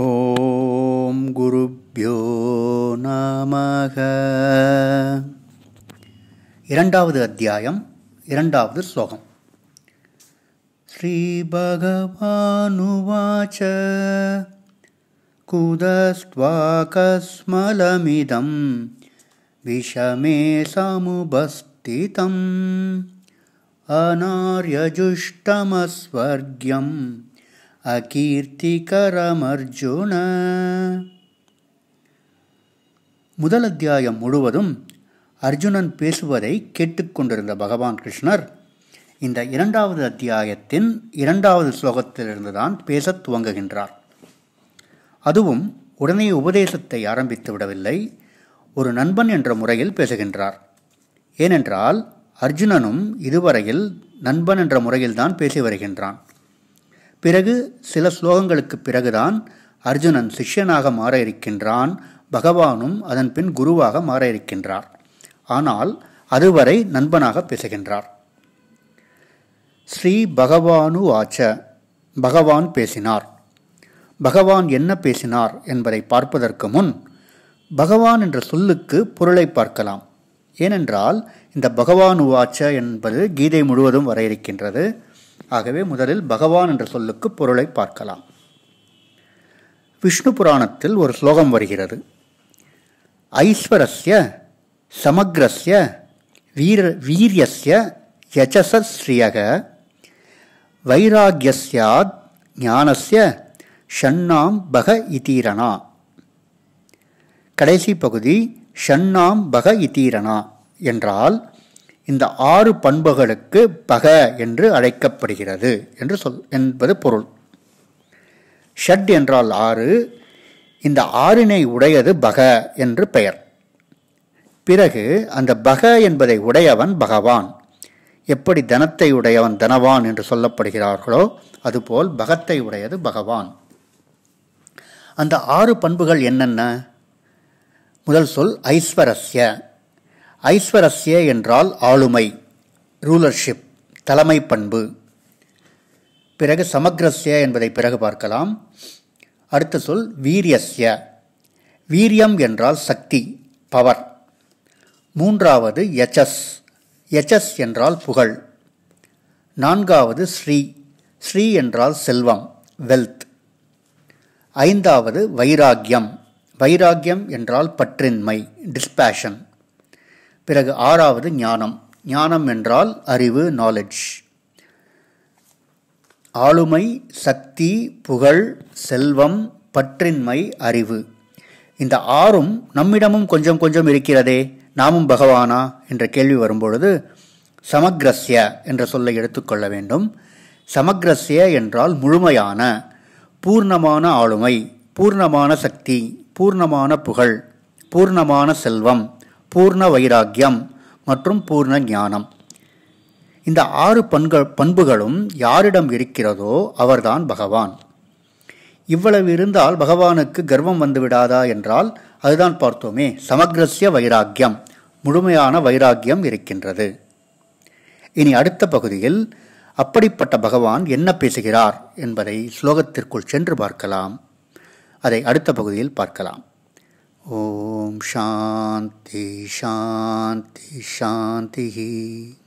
ॐ गुरुभ्यो नमः इरण्डावद् अध्यायम् इरण्डावद् श्लोकम् श्रीभगवानुवाच कुदस्त्वाकस्मलमिदं विषमे समुपस्थितम् अनार्यजुष्टमस्वर्ग्यम् அகீர்த்திகரமர்ஜுன முதல் அத்தியாயம் முழுவதும் அர்ஜுனன் பேசுவதை கேட்டுக்கொண்டிருந்த பகவான் கிருஷ்ணர் இந்த இரண்டாவது அத்தியாயத்தின் இரண்டாவது ஸ்லோகத்திலிருந்து தான் பேசத் துவங்குகின்றார் அதுவும் உடனே உபதேசத்தை ஆரம்பித்து விடவில்லை ஒரு நண்பன் என்ற முறையில் பேசுகின்றார் ஏனென்றால் அர்ஜுனனும் இதுவரையில் நண்பன் என்ற முறையில்தான் பேசி வருகின்றான் பிறகு சில ஸ்லோகங்களுக்கு பிறகுதான் அர்ஜுனன் சிஷ்யனாக மாற இருக்கின்றான் பகவானும் அதன் பின் குருவாக மாற இருக்கின்றார் ஆனால் அதுவரை நண்பனாக பேசுகின்றார் ஸ்ரீ பகவானுவாச்ச பகவான் பேசினார் பகவான் என்ன பேசினார் என்பதை பார்ப்பதற்கு முன் பகவான் என்ற சொல்லுக்கு பொருளை பார்க்கலாம் ஏனென்றால் இந்த பகவான் உவாச்ச என்பது கீதை முழுவதும் வர இருக்கின்றது ஆகவே முதலில் பகவான் என்ற சொல்லுக்கு பொருளை பார்க்கலாம் விஷ்ணு புராணத்தில் ஒரு ஸ்லோகம் வருகிறது ஐஸ்வரஸ்ய சமக்ரஸ்ய வீர வீரியஸ்ய யஜசஸ்ரீயக வைராகியஸ்யாத் ஞானஸ்ய ஷண்ணாம் பக இதீரணா கடைசி பகுதி ஷண்ணாம் பக இதீரணா என்றால் இந்த ஆறு பண்புகளுக்கு பக என்று அழைக்கப்படுகிறது என்று சொல் என்பது பொருள் ஷட் என்றால் ஆறு இந்த ஆறினை உடையது பக என்று பெயர் பிறகு அந்த பக என்பதை உடையவன் பகவான் எப்படி தனத்தை உடையவன் தனவான் என்று சொல்லப்படுகிறார்களோ அதுபோல் பகத்தை உடையது பகவான் அந்த ஆறு பண்புகள் என்னென்ன முதல் சொல் ஐஸ்வரஸ்ய ஐஸ்வரஸ்ய என்றால் ஆளுமை ரூலர்ஷிப் தலைமை பண்பு பிறகு சமக்ரஸ்ய என்பதை பிறகு பார்க்கலாம் அடுத்த சொல் வீரியஸ்ய வீரியம் என்றால் சக்தி பவர் மூன்றாவது எச்சஸ் எச்சஸ் என்றால் புகழ் நான்காவது ஸ்ரீ ஸ்ரீ என்றால் செல்வம் வெல்த் ஐந்தாவது வைராக்கியம் வைராக்கியம் என்றால் பற்றின்மை டிஸ்பேஷன் பிறகு ஆறாவது ஞானம் ஞானம் என்றால் அறிவு நாலெட்ஜ் ஆளுமை சக்தி புகழ் செல்வம் பற்றின்மை அறிவு இந்த ஆறும் நம்மிடமும் கொஞ்சம் கொஞ்சம் இருக்கிறதே நாமும் பகவானா என்ற கேள்வி வரும்பொழுது சமக்ரஸ்ய என்ற சொல்லை எடுத்துக்கொள்ள வேண்டும் சமக்ரஸ்ய என்றால் முழுமையான பூர்ணமான ஆளுமை பூர்ணமான சக்தி பூர்ணமான புகழ் பூர்ணமான செல்வம் பூர்ண வைராக்கியம் மற்றும் பூர்ண ஞானம் இந்த ஆறு பண்கள் பண்புகளும் யாரிடம் இருக்கிறதோ அவர்தான் பகவான் இவ்வளவு இருந்தால் பகவானுக்கு கர்வம் வந்துவிடாதா என்றால் அதுதான் பார்த்தோமே சமக்ரஸ்ய வைராக்கியம் முழுமையான வைராக்கியம் இருக்கின்றது இனி அடுத்த பகுதியில் அப்படிப்பட்ட பகவான் என்ன பேசுகிறார் என்பதை ஸ்லோகத்திற்குள் சென்று பார்க்கலாம் அதை அடுத்த பகுதியில் பார்க்கலாம் ओम शांति शांति शांति ही